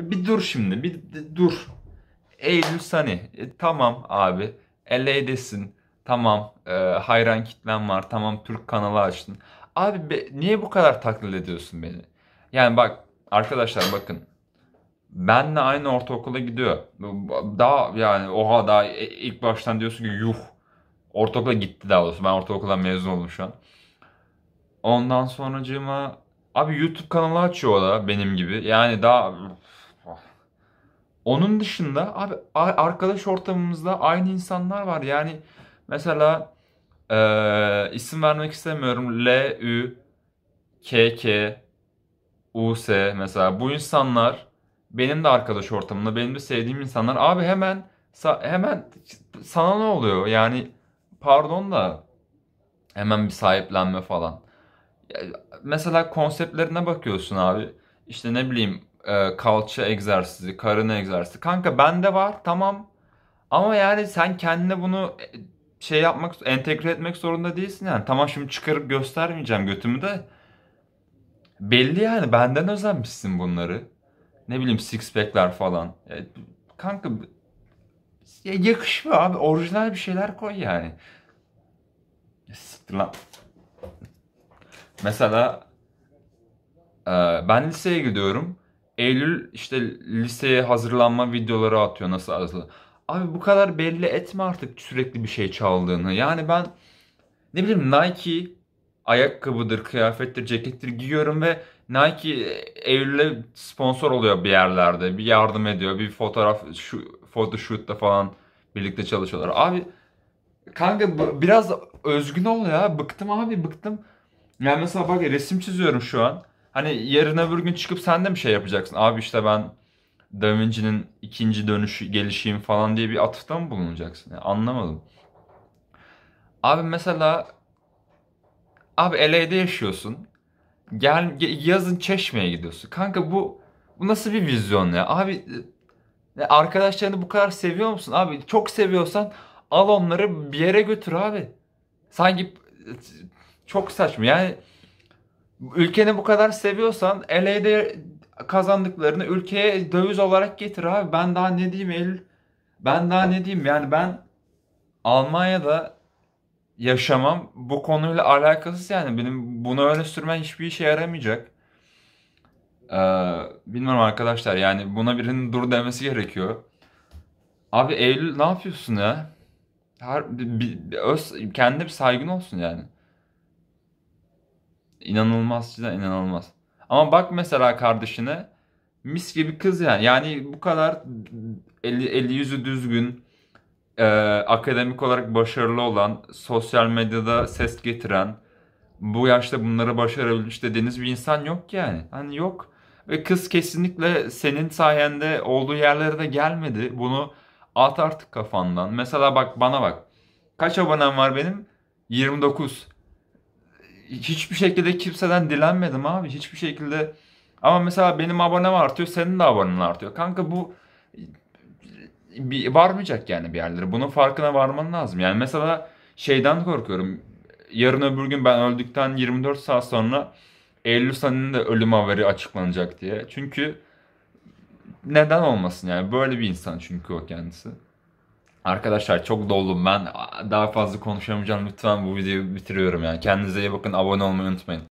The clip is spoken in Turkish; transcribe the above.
Bir dur şimdi bir dur. Eylül Sani. E, tamam abi. LA'desin. Tamam. E, hayran kitlen var. Tamam Türk kanalı açtın. Abi be, niye bu kadar taklit ediyorsun beni? Yani bak arkadaşlar bakın. Benle aynı ortaokula gidiyor. Daha yani oha daha e, ilk baştan diyorsun ki yuh. Ortaokula gitti daha doğrusu. Ben ortaokula mezun oldum şu an. Ondan sonracığıma abi YouTube kanalı açıyor o da benim gibi. Yani daha onun dışında abi arkadaş ortamımızda aynı insanlar var. Yani mesela e, isim vermek istemiyorum. L, Ü, K, K, U, S mesela bu insanlar benim de arkadaş ortamımda, benim de sevdiğim insanlar. Abi hemen hemen sana ne oluyor? Yani pardon da hemen bir sahiplenme falan. Mesela konseptlerine bakıyorsun abi. İşte ne bileyim e, kalça egzersizi, karın egzersizi. Kanka bende var tamam. Ama yani sen kendine bunu e, şey yapmak, entegre etmek zorunda değilsin yani. Tamam şimdi çıkarıp göstermeyeceğim götümü de. Belli yani benden özenmişsin bunları. Ne bileyim six pack'ler falan. E, kanka ya yakışmıyor abi. Orijinal bir şeyler koy yani. Siktir lan. Mesela e, ben liseye gidiyorum. Eylül işte liseye hazırlanma videoları atıyor nasıl hazırlan. Abi bu kadar belli etme artık sürekli bir şey çaldığını. Yani ben ne bileyim Nike ayakkabıdır, kıyafettir, cekettir giyiyorum ve Nike e, Eylül'e sponsor oluyor bir yerlerde. Bir yardım ediyor. Bir fotoğraf şu photoshoot'ta falan birlikte çalışıyorlar. Abi kanka biraz özgün ol ya. Bıktım abi bıktım. Yani mesela bak resim çiziyorum şu an. Hani yarın öbür gün çıkıp sen de bir şey yapacaksın. Abi işte ben Da Vinci'nin ikinci dönüşü gelişeyim falan diye bir atıfta mı bulunacaksın? Yani anlamadım. Abi mesela abi LA'de yaşıyorsun. Gel yazın Çeşme'ye gidiyorsun. Kanka bu bu nasıl bir vizyon ya? Abi e, arkadaşlarını bu kadar seviyor musun? Abi çok seviyorsan al onları bir yere götür abi. Sanki e, çok saçma. Yani Ülkeni bu kadar seviyorsan LA'de kazandıklarını ülkeye döviz olarak getir abi. Ben daha ne diyeyim Eylül? Ben daha ne diyeyim? Yani ben Almanya'da yaşamam bu konuyla alakasız yani. Benim bunu öyle sürmen hiçbir işe yaramayacak. Ee, bilmiyorum arkadaşlar yani buna birinin dur demesi gerekiyor. Abi Eylül ne yapıyorsun ya? Her, bir, bir, öz, kendine bir saygın olsun yani. İnanılmaz cidden inanılmaz. Ama bak mesela kardeşine mis gibi kız yani. Yani bu kadar eli, eli yüzü düzgün, e, akademik olarak başarılı olan, sosyal medyada ses getiren, bu yaşta bunları başarabilmiş dediğiniz bir insan yok yani. Hani yok. Ve kız kesinlikle senin sayende olduğu yerlere de gelmedi. Bunu at artık kafandan. Mesela bak bana bak. Kaç abonem var benim? 29 hiçbir şekilde kimseden dilenmedim abi. Hiçbir şekilde ama mesela benim abonem artıyor, senin de abonen artıyor. Kanka bu bir varmayacak yani bir yerlere. Bunun farkına varman lazım. Yani mesela şeyden korkuyorum. Yarın öbür gün ben öldükten 24 saat sonra Eylül Sanı'nın da ölüm haberi açıklanacak diye. Çünkü neden olmasın yani böyle bir insan çünkü o kendisi. Arkadaşlar çok doldum ben. Daha fazla konuşamayacağım. Lütfen bu videoyu bitiriyorum yani. Kendinize iyi bakın. Abone olmayı unutmayın.